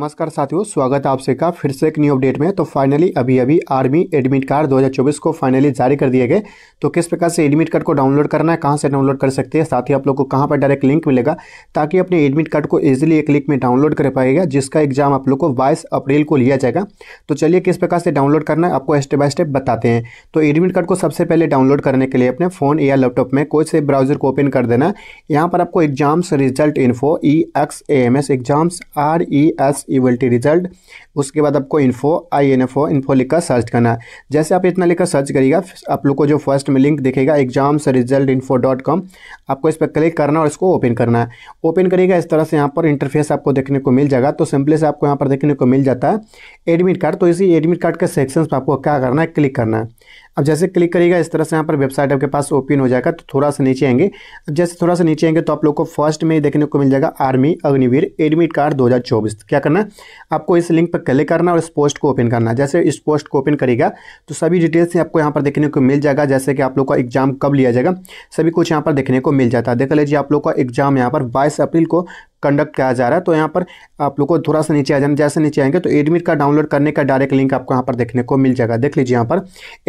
नमस्कार साथियों स्वागत है आप सबका फिर से एक न्यू अपडेट में तो फाइनली अभी अभी आर्मी एडमिट कार्ड 2024 को फाइनली जारी कर दिए गए तो किस प्रकार से एडमिट कार्ड को डाउनलोड करना है कहां से डाउनलोड कर सकते हैं साथ ही आप लोग को कहां पर डायरेक्ट लिंक मिलेगा ताकि अपने एडमिट कार्ड को ईजिली एक लिंक में डाउनलोड कर पाएगा जिसका एग्जाम आप लोग को बाईस अप्रैल को लिया जाएगा तो चलिए किस प्रकार से डाउनलोड करना है आपको स्टेप बाय स्टेप बताते हैं तो एडमिट कार्ड को सबसे पहले डाउनलोड करने के लिए अपने फोन या लैपटॉप में कोई से ब्राउजर को ओपन कर देना यहाँ पर आपको exams result info E X A M S exams R E S ईवल्टी रिजल्ट उसके बाद आपको info I N F O info लिखकर सर्च करना है जैसे आप इतना लिखकर सर्च करिएगा आप लोग को जो फर्स्ट में लिंक दिखेगा exams result info dot com आपको इस पर क्लिक करना और इसको ओपन करना है ओपन करिएगा इस तरह से यहाँ पर इंटरफेस आपको देखने को मिल जाएगा तो सिंपली से आपको यहाँ पर देखने को मिल जाता है एडमिट कार्ड तो इसी एडमिट कार्ड के सेक्शन पर आपको क्या करना है क्लिक करना है अब जैसे क्लिक करिएगा इस तरह से यहाँ पर वेबसाइट आपके पास ओपन हो जाएगा तो थोड़ा सा नीचे आएंगे अब जैसे थोड़ा सा नीचे आएंगे तो आप लोग को फर्स्ट में देखने को मिल जाएगा आर्मी अग्निवीर एडमिट कार्ड 2024 क्या करना है आपको इस लिंक पर क्लिक करना और इस पोस्ट को ओपन करना जैसे इस पोस्ट को ओपन करेगा तो सभी डिटेल्स आपको यहाँ पर देखने को मिल जाएगा जैसे कि आप लोग का एग्जाम कब लिया जाएगा सभी कुछ यहाँ पर देखने को मिल जाता है देख लीजिए आप लोग का एग्जाम यहाँ पर बाईस अप्रैल को कंडक्ट किया जा रहा है तो यहाँ पर आप लोग को थोड़ा सा नीचे आ जाना जैसे नीचे आएंगे तो एडमिट कार्ड डाउनलोड करने का डायरेक्ट लिंक आपको यहाँ पर देखने को मिल जाएगा देख लीजिए यहाँ पर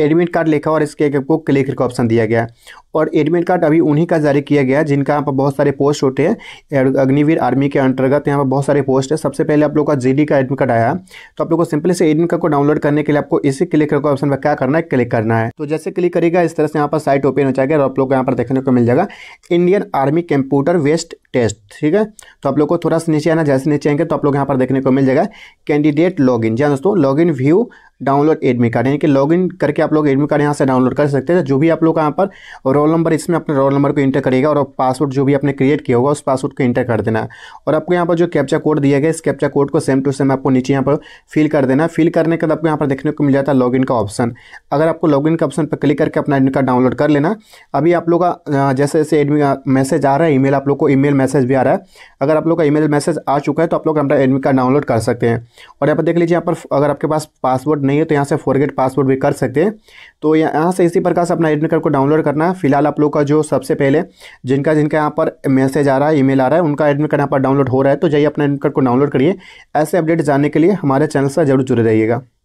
एडमिट कार्ड लिखा और इसके आपको क्लिक का ऑप्शन दिया गया है और एडमिट कार्ड अभी उन्हीं का जारी किया गया है जिनका यहाँ पर बहुत सारे पोस्ट होते हैं अग्निवीर आर्मी के अंतर्गत यहाँ पर बहुत सारे पोस्ट है सबसे पहले आप लोग का जीडी का एडमिट कार्ड आया तो आप लोग को सिंपली से एडमिट कार्ड को डाउनलोड करने के लिए आपको इसी क्लिक का ऑप्शन पर क्या करना है क्लिक करना है तो जैसे क्लिक करेगा इस तरह से यहाँ पर साइट ओपन हो जाएगा और आप लोग को यहाँ पर देखने को मिल जाएगा Indian army computer based test ठीक है तो आप लोग को थोड़ा सा नीचे आना जैसे नीचे आएंगे तो आप लोग यहाँ पर देखने को मिल जाएगा कैंडिडेट लॉगिन जी हाँ दोस्तों login view download admit card यानी कि लॉगिन करके आप लोग एडमिट कार्ड यहाँ से डाउनलोड कर सकते हैं तो जो भी आप लोग यहाँ पर रोल नंबर इसमें अपने रोल नंबर को इंटर करेगा और पासवर्ड जो भी आपने क्रिएट किया होगा उस पासवर्ड को इंटर कर देना और आपको यहाँ पर जो कैप्चा कोड दिया गया इस कैप्चा कोड को सेम टू सेम आपको नीचे यहाँ पर फिल कर देना फिल करने के बाद आपको यहाँ पर देखने को मिल जाता है लॉगिन का ऑप्शन अगर आपको लॉग के ऑप्शन पर क्लिक करके अपना एडमिट कार्ड डाउनलोड कर लेना अभी आप लोग का जैसे जैसे एडमिट मैसेज आ रहा है ई आप लोग को ई मैसेज भी आ रहा है अगर आप लोग का ई मैसेज आ चुका है तो आप लोग अपना एडमिट कार्ड डाउनलोड कर सकते हैं और यहाँ पर देख लीजिए यहाँ पर अगर आपके पास पासवर्ड नहीं है तो यहाँ से फॉरगेट पासवर्ड भी कर सकते हैं तो यहाँ से इसी प्रकार से अपना एडमिट कार्ड को डाउनलोड करना है फिलहाल आप लोग का जो सबसे पहले जिनका जिनका यहाँ पर मैसेज आ रहा है ईमेल आ रहा है उनका एडमिट कार्ड यहाँ पर डाउनलोड हो रहा है तो जाइए अपना एडमिट कार्ड को डाउनलोड करिए ऐसे अपडेट जानने के लिए हमारे चैनल से जरूर जुड़े रहिएगा